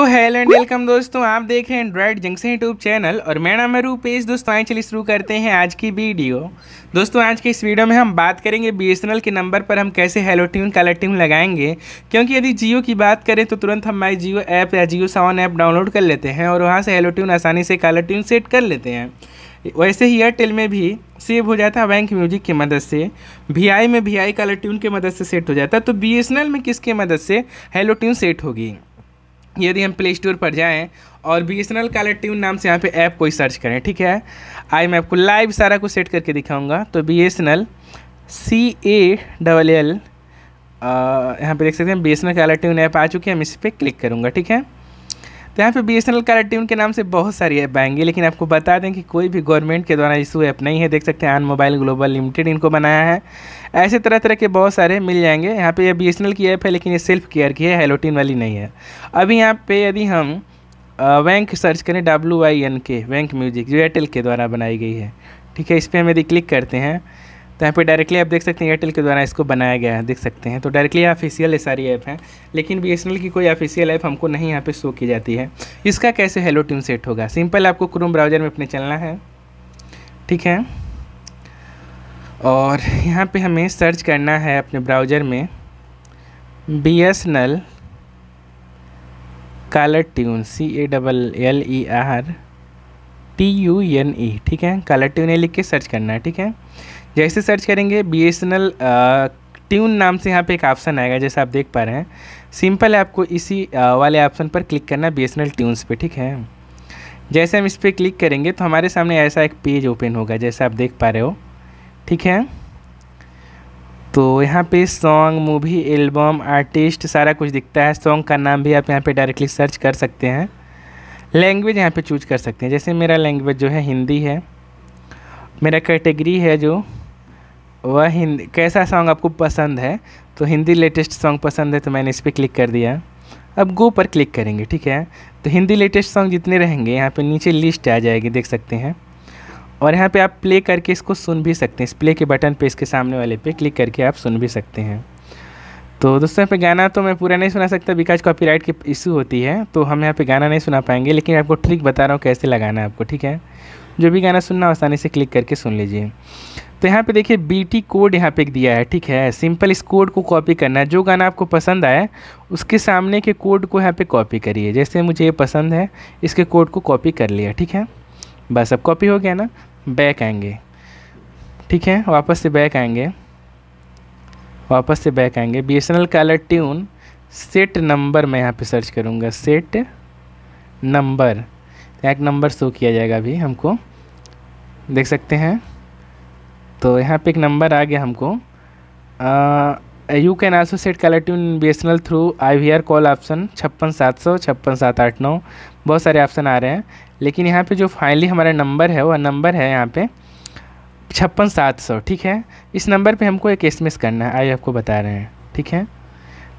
तो hello and welcome दोस्तों आप देख रहे हैं एंड्रॉयड जंक्शन यूट्यूब चैनल और मेरा नाम है रूपेश दोस्तों आए चलिए शुरू करते हैं आज की वीडियो दोस्तों आज के इस वीडियो में हम बात करेंगे बीएसएनएल के नंबर पर हम कैसे हेलो ट्यून कलर ट्यून लगाएंगे क्योंकि यदि जियो की बात करें तो तुरंत हम माई जियो ऐप या जियो सावन ऐप डाउनलोड कर लेते हैं और वहाँ से हेलो ट्यून आसानी से कलर ट्यून सेट कर लेते हैं वैसे ही एयरटेल में भी सेव हो जाता है बैंक म्यूजिक की मदद से वी आई में वी आई कलर ट्यून की मदद से सेट हो जाता है तो बी में किसके मदद से हेलो ट्यून सेट होगी यदि हम प्ले स्टोर पर जाएँ और B S N L caller tune नाम से यहाँ पे ऐप कोई सर्च करें ठीक है आई मैं आपको लाइव सारा कुछ सेट करके दिखाऊंगा तो B S N L C A double L यहाँ पे देख सकते हैं B S N L caller tune app आ चुकी है हम इस पर क्लिक करूँगा ठीक है तो यहाँ पे B S N L colour के नाम से बहुत सारी ऐप आएंगी लेकिन आपको बता दें कि कोई भी गवर्नमेंट के द्वारा इशू ऐप नहीं है देख सकते हैं आन मोबाइल ग्लोबल लिमिटेड इनको बनाया है ऐसे तरह तरह के बहुत सारे मिल जाएंगे यहाँ पे ये बी एस एल की ऐप है लेकिन ये सेल्फ केयर की है हेलोटीन वाली नहीं है अभी यहाँ पर यदि हम वैंक सर्च करें W I N K Wynk music जो एयरटेल के द्वारा बनाई गई है ठीक है इस पर हम यदि क्लिक करते हैं तो यहाँ पे डायरेक्टली आप देख सकते हैं एयरटेल के द्वारा इसको बनाया गया है देख सकते हैं तो डायरेक्टली ऑफिशियल ये सारी ऐप हैं लेकिन बी की कोई ऑफिशियल ऐप हमको नहीं यहाँ पर शो की जाती है इसका कैसे हेलो ट्यून सेट होगा सिंपल आपको क्रोम ब्राउज़र में अपने चलना है ठीक है और यहाँ पे हमें सर्च करना है अपने ब्राउज़र में B S L caller tune C A double L E R T U N E ठीक है कलर ट्यून लिख के सर्च करना है ठीक है जैसे सर्च करेंगे B S N L tune नाम से यहाँ पे एक ऑप्शन आएगा जैसे आप देख पा रहे हैं सिंपल है आपको इसी वाले ऑप्शन पर क्लिक करना है B S N L tunes पर ठीक है जैसे हम इस पर क्लिक करेंगे तो हमारे सामने ऐसा एक पेज ओपन होगा जैसे आप देख पा रहे हो ठीक है तो यहाँ पे सॉन्ग मूवी एल्बम आर्टिस्ट सारा कुछ दिखता है सॉन्ग का नाम भी आप यहाँ पे डायरेक्टली सर्च कर सकते हैं लैंग्वेज यहाँ पे चूज कर सकते हैं जैसे मेरा लैंग्वेज जो है हिंदी है मेरा कैटेगरी है जो वह हिंदी कैसा सॉन्ग आपको पसंद है तो हिंदी लेटेस्ट सॉन्ग पसंद है तो मैंने इस पर क्लिक कर दिया अब गो पर क्लिक करेंगे ठीक है तो हिंदी लेटेस्ट सॉन्ग जितने रहेंगे यहाँ पे नीचे लिस्ट आ जाएगी देख सकते हैं और यहाँ पे आप प्ले करके इसको सुन भी सकते हैं इस प्ले के बटन पे इसके सामने वाले पे क्लिक करके आप सुन भी सकते हैं तो दोस्तों यहाँ पे गाना तो मैं पूरा नहीं सुना सकता बिकॉज कॉपीराइट की इशू होती है तो हम यहाँ पे गाना नहीं सुना पाएंगे लेकिन आपको ट्रिक बता रहा हूँ कैसे लगाना है आपको ठीक है जो भी गाना सुनना आसानी से क्लिक करके सुन लीजिए तो यहाँ पे देखिए बीटी कोड यहाँ पे दिया है ठीक है सिंपल इस कोड को कॉपी करना है जो गाना आपको पसंद आए उसके सामने के कोड को यहाँ पे कॉपी करिए जैसे मुझे ये पसंद है इसके कोड को कॉपी कर लिया ठीक है बस अब कॉपी हो गया ना बैक आएंगे ठीक है वापस से बैक आएंगे वापस से बैक आएंगे बी एस एन एल का ट्यून सेट नंबर मैं यहाँ पे सर्च करूँगा सेट नंबर एक नंबर शो किया जाएगा अभी हमको देख सकते हैं तो यहाँ पे एक नंबर आ गया हमको you can also set colour tune B S N L through I V R call option छप्पन सात सौ छप्पन सात आठ नौ बहुत सारे ऑप्शन आ रहे हैं लेकिन यहाँ पे जो फाइनली हमारा नंबर है वह नंबर है यहाँ पे छप्पन सात सौ ठीक है इस नंबर पे हमको एक एस करना है आइए आपको बता रहे हैं ठीक है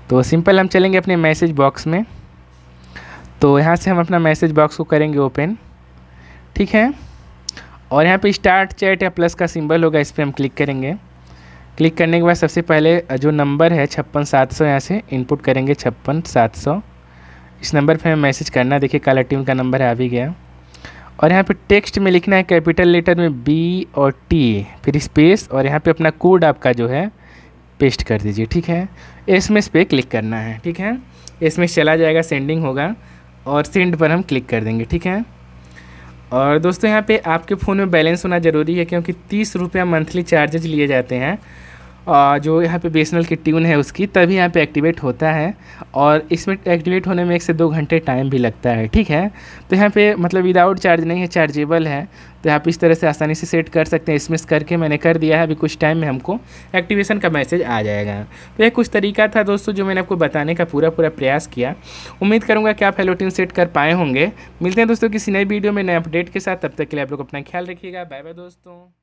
तो सिंपल हम चलेंगे अपने मैसेज बॉक्स में तो यहाँ से हम अपना मैसेज बॉक्स को करेंगे ओपन ठीक है और यहाँ पे स्टार्ट चैट या प्लस का सिंबल होगा इस पर हम क्लिक करेंगे क्लिक करने के बाद सबसे पहले जो नंबर है छप्पन सात सौ यहाँ से इनपुट करेंगे छप्पन सात सौ इस नंबर पे हमें मैसेज करना देखिए काला टीम का नंबर है आ भी गया और यहाँ पे टेक्स्ट में लिखना है कैपिटल लेटर में बी और टी फिर स्पेस और यहाँ पे अपना कोड आपका जो है पेस्ट कर दीजिए ठीक है एस एम पे क्लिक करना है ठीक है एस चला जाएगा सेंडिंग होगा और सेंड पर हम क्लिक कर देंगे ठीक है और दोस्तों यहाँ पे आपके फ़ोन में बैलेंस होना ज़रूरी है क्योंकि तीस रुपया मंथली चार्जेज लिए जाते हैं जो यहाँ पे बेसनल की ट्यून है उसकी तभी यहाँ पे एक्टिवेट होता है और इसमें एक्टिवेट होने में एक से दो घंटे टाइम भी लगता है ठीक है तो यहाँ पे मतलब विदाउट चार्ज नहीं है चार्जेबल है तो आप इस तरह से आसानी से सेट कर सकते हैं इसमिस करके मैंने कर दिया है अभी कुछ टाइम में हमको एक्टिवेशन का मैसेज आ जाएगा तो यह कुछ तरीका था दोस्तों जो मैंने आपको बताने का पूरा पूरा प्रयास किया उम्मीद करूँगा कि आप हेलोटिन सेट कर पाए होंगे मिलते हैं दोस्तों किसी नए वीडियो में नए अपडेट के साथ तब तक के लिए आप लोग अपना ख्याल रखिएगा बाय बाय दोस्तों